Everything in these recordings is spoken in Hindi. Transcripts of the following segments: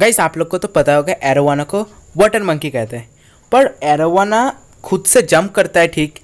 गाइस आप लोग को तो पता होगा एरोवाना को वाटर मंकी कहते हैं पर एरोवाना खुद से जंप करता है ठीक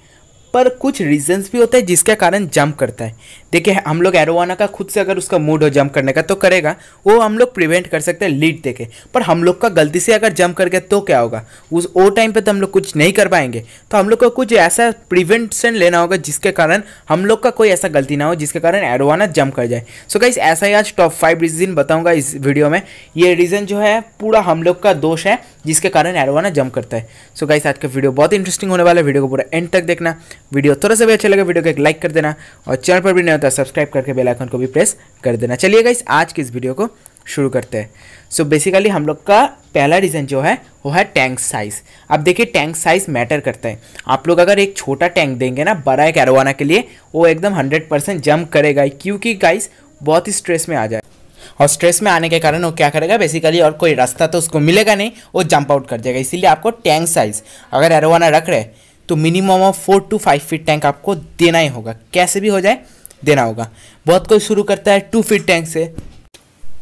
पर कुछ रीजंस भी होते हैं जिसके कारण जंप करता है देखिए हम लोग एरोवाना का खुद से अगर उसका मूड हो जंप करने का तो करेगा वो हम लोग प्रिवेंट कर सकते हैं लीड देके पर हम लोग का गलती से अगर जंप कर गया तो क्या होगा उस ओ टाइम पे तो हम लोग कुछ नहीं कर पाएंगे तो हम लोग को कुछ ऐसा प्रिवेंशन लेना होगा जिसके कारण हम लोग का कोई ऐसा गलती ना हो जिसके कारण एरोवाना जंप कर जाए सो गाइस ऐसा ही आज टॉप फाइव रीज़न बताऊँगा इस वीडियो में ये रीज़न जो है पूरा हम लोग का दोष है जिसके कारण एरोवाना जंप करता है सो गाइस आज का वीडियो बहुत इंटरेस्टिंग होने वाला है वीडियो को पूरा एंड तक देखना वीडियो थोड़ा सा भी अच्छा लगा वीडियो को एक लाइक कर देना और चैनल पर भी नहीं होता सब्सक्राइब करके बेल आइकन को भी प्रेस कर देना चलिए गाइस आज की इस वीडियो को शुरू करते हैं सो so बेसिकली हम लोग का पहला रीज़न जो है वो है टैंक साइज़ अब देखिए टैंक साइज़ मैटर करता है आप लोग अगर एक छोटा टैंक देंगे ना बड़ा एक एरोवाना के लिए वो एकदम हंड्रेड परसेंट जम्प करेगा क्योंकि गाइस बहुत ही स्ट्रेस में आ जाए और स्ट्रेस में आने के कारण वो क्या करेगा बेसिकली और कोई रास्ता तो उसको मिलेगा नहीं वो जंप आउट कर जाएगा इसीलिए आपको टैंक साइज़ अगर एरोवाना रख रहे तो minimum of four to five feet tank आपको देना ही होगा कैसे भी हो जाए देना होगा बहुत कोई शुरू करता है टू फीट टैंक से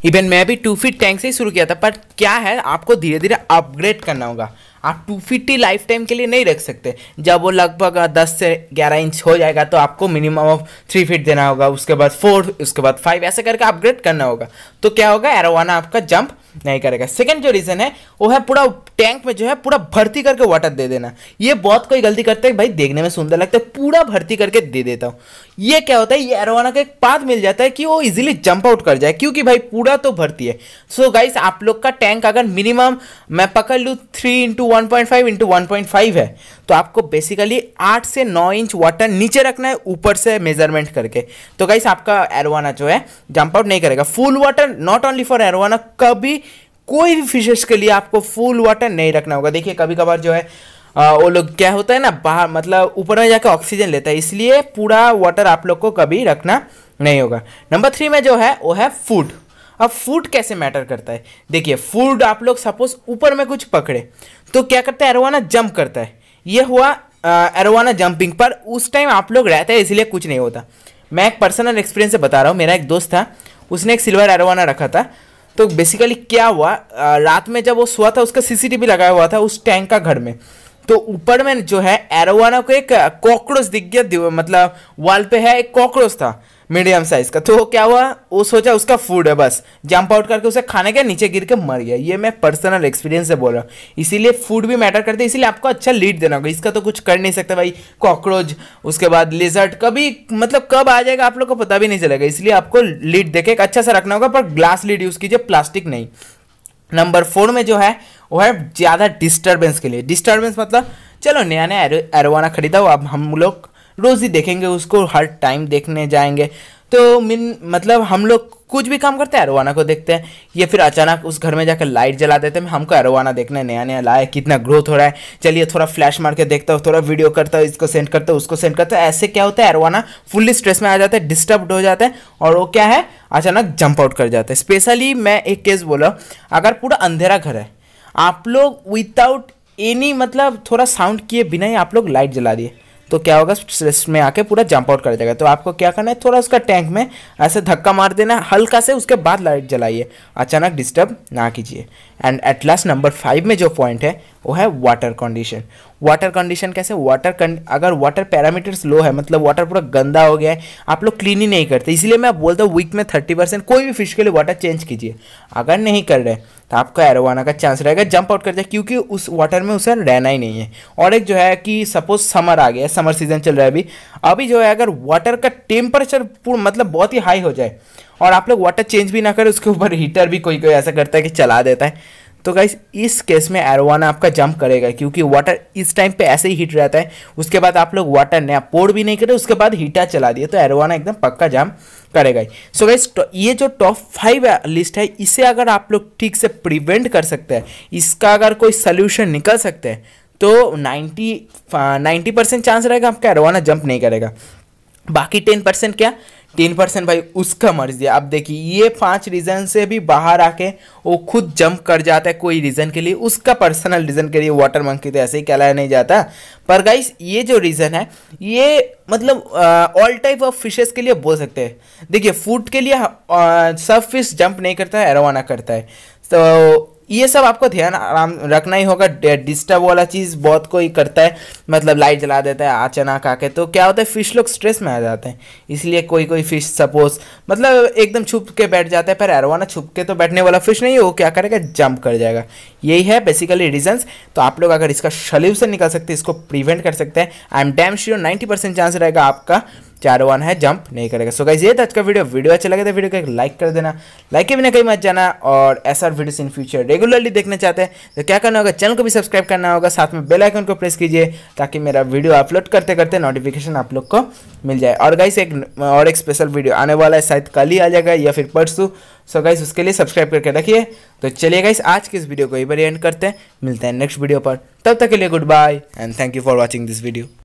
इवन मैं भी टू फीट टैंक से ही शुरू किया था पर क्या है आपको धीरे धीरे अपग्रेड करना होगा आप टू फीट लाइफ टाइम के लिए नहीं रख सकते जब वो लगभग दस से ग्यारह इंच हो जाएगा तो आपको मिनिमम ऑफ थ्री फिट देना होगा उसके बाद फोर उसके बाद फाइव ऐसे करके अपग्रेड करना होगा तो क्या होगा एरोवाना आपका जंप नहीं करेगा सेकेंड जो रीज़न है वो है पूरा टैंक में जो है पूरा भर्ती करके वाटर दे देना ये बहुत कोई गलती करते हैं भाई देखने में सुंदर लगता है पूरा भर्ती करके दे देता हूँ ये क्या होता है ये एरोना का एक पाथ मिल जाता है कि वो इजीली जंप आउट कर जाए क्योंकि भाई पूरा तो भरती है सो so गाइस आप लोग का टैंक अगर मिनिमम मैं पकड़ लूँ three into one point five into one point five है तो आपको बेसिकली आठ से नौ इंच वाटर नीचे रखना है ऊपर से मेजरमेंट करके तो गाइस आपका एरोना जो है जंप आउट नहीं करेगा full water not only for arowana कभी कोई भी फिशेस के लिए आपको फुल वाटर नहीं रखना होगा देखिए कभी कभार जो है आ, वो लोग क्या होता है ना बाहर मतलब ऊपर में जाकर ऑक्सीजन लेता है इसलिए पूरा वाटर आप लोग को कभी रखना नहीं होगा नंबर थ्री में जो है वो है फूड अब फूड कैसे मैटर करता है देखिए फूड आप लोग सपोज ऊपर में कुछ पकड़े तो क्या करता है एरोना जंप करता है ये हुआ एरोवाना जंपिंग पर उस टाइम आप लोग रहते हैं इसलिए कुछ नहीं होता मैं एक पर्सनल एक्सपीरियंस से बता रहा हूँ मेरा एक दोस्त था उसने एक सिल्वर एरोवाना रखा था तो बेसिकली क्या हुआ आ, रात में जब वो सोया था उसका सीसीटीवी लगाया हुआ था उस टैंक का घर में तो ऊपर में जो है एरोवाना को एक कॉकरोच uh, दिख गया मतलब वॉल पे है एक कॉकरोच था मीडियम साइज का तो क्या हुआ वो सोचा उसका फूड है बस जंप आउट करके उसे खाने के नीचे गिर के मर गया ये मैं पर्सनल एक्सपीरियंस से बोल रहा हूँ इसीलिए फूड भी मैटर करते हैं इसीलिए आपको अच्छा लीड देना होगा इसका तो कुछ कर नहीं सकता भाई कॉकरोच उसके बाद लिजर्ट कभी मतलब कब आ जाएगा आप लोग को पता भी नहीं चलेगा इसलिए आपको लीड देखे एक अच्छा सा रखना होगा पर ग्लास लीड यूज़ कीजिए प्लास्टिक नहीं नंबर फोर में जो है वो है ज़्यादा डिस्टर्बेंस के लिए डिस्टर्बेंस मतलब चलो नया नया एरोवाना खरीदा हो अब हम लोग रोज़ ही देखेंगे उसको हर टाइम देखने जाएंगे तो मिन मतलब हम लोग कुछ भी काम करते हैं एरोवाना को देखते हैं या फिर अचानक उस घर में जाकर लाइट जला देते हैं हमको एरोवाना देखना है नया नया लाया कितना ग्रोथ हो रहा है चलिए थोड़ा फ्लैश मार के देखता हूँ थोड़ा वीडियो करता हूँ इसको सेंड करता हूँ उसको सेंड करता हूँ ऐसे क्या होता है एरोवाना फुल्ली स्ट्रेस में आ जाता है डिस्टर्ब हो जाता है और वो क्या है अचानक जंप आउट कर जाता है स्पेशली मैं एक केस बोला अगर पूरा अंधेरा घर है आप लोग विदाउट एनी मतलब थोड़ा साउंड किए बिना ही आप लोग लाइट जला दिए तो क्या होगा स्ट्रेस में आके पूरा जंप आउट कर देगा तो आपको क्या करना है थोड़ा उसका टैंक में ऐसे धक्का मार देना हल्का से उसके बाद लाइट जलाइए अचानक डिस्टर्ब ना कीजिए and at last number five में जो पॉइंट है वो है वाटर कंडीशन वाटर कंडीशन कैसे वाटर अगर वाटर पैरामीटर्स लो है मतलब वाटर पूरा गंदा हो गया है आप लोग क्लीन ही नहीं करते इसलिए मैं बोलता हूँ वीक में थर्टी परसेंट कोई भी फिश के लिए वाटर चेंज कीजिए अगर नहीं कर रहे तो आपका एरोवाना का चांस रहेगा जंप आउट कर जाए क्योंकि उस वाटर में उसे रहना ही नहीं है और एक जो है कि सपोज समर आ गया समर सीजन चल रहा है अभी अभी जो है अगर वाटर का टेम्परेचर पूरा मतलब बहुत ही हाई हो जाए और आप लोग वाटर चेंज भी ना करें उसके ऊपर हीटर भी कोई कोई ऐसा करता है कि चला देता है तो गाइस इस केस में एरोवाना आपका जंप करेगा क्योंकि वाटर इस टाइम पे ऐसे ही हिट रहता है उसके बाद आप लोग वाटर नया पोर भी नहीं करे उसके बाद हीटा चला दिए तो एरोवाना एकदम पक्का जंप करेगा सो तो गाइस ये जो टॉप फाइव लिस्ट है इसे अगर आप लोग ठीक से प्रिवेंट कर सकते हैं इसका अगर कोई सोल्यूशन निकल सकते हैं तो नाइन्टी नाइन्टी परसेंट चांस रहेगा आपका एरोवाना जंप नहीं करेगा बाकी टेन परसेंट क्या टेन परसेंट भाई उसका मर्जी है अब देखिए ये पांच रीज़न से भी बाहर आके वो खुद जंप कर जाता है कोई रीज़न के लिए उसका पर्सनल रीज़न के लिए वाटर मंकी तो ऐसे ही कहलाया नहीं जाता पर गाइस ये जो रीज़न है ये मतलब ऑल टाइप ऑफ फिशेस के लिए बोल सकते हैं देखिए फूड के लिए सब फिश जंप नहीं करता है एरोवाना करता है तो ये सब आपको ध्यान आराम रखना ही होगा डिस्टर्ब वाला चीज़ बहुत कोई करता है मतलब लाइट जला देता है अचानक आके तो क्या होता है फिश लोग स्ट्रेस में आ जाते हैं इसलिए कोई कोई फिश सपोज मतलब एकदम छुप के बैठ जाता है पर एरवाना छुप के तो बैठने वाला फिश नहीं हो क्या करेगा जंप कर जाएगा यही है बेसिकली रीजन्स तो आप लोग अगर इसका सल्यूशन निकल सकते हैं इसको प्रिवेंट कर सकते हैं I am damn sure ninety chance रहेगा आपका चार वन है जंप नहीं करेगा सो गाइज ये था आज का वीडियो वीडियो अच्छा लगे तो वीडियो को एक लाइक कर देना लाइक के बिना कहीं मत जाना और ऐसा वीडियोस इन फ्यूचर रेगुलरली देखना चाहते हैं तो क्या करना होगा चैनल को भी सब्सक्राइब करना होगा साथ में बेल आइकन को प्रेस कीजिए ताकि मेरा वीडियो अपलोड करते करते नोटिफिकेशन आप लोग को मिल जाए और गाइस एक और एक स्पेशल वीडियो आने वाला है शायद कल ही आ जाएगा या फिर परसों सो गाइस उसके लिए सब्सक्राइब करके रखिए तो चलिए गाइस आज के इस वीडियो को यही बार एंड करते हैं मिलते हैं नेक्स्ट वीडियो पर तब तक के लिए goodbye and thank you for watching this video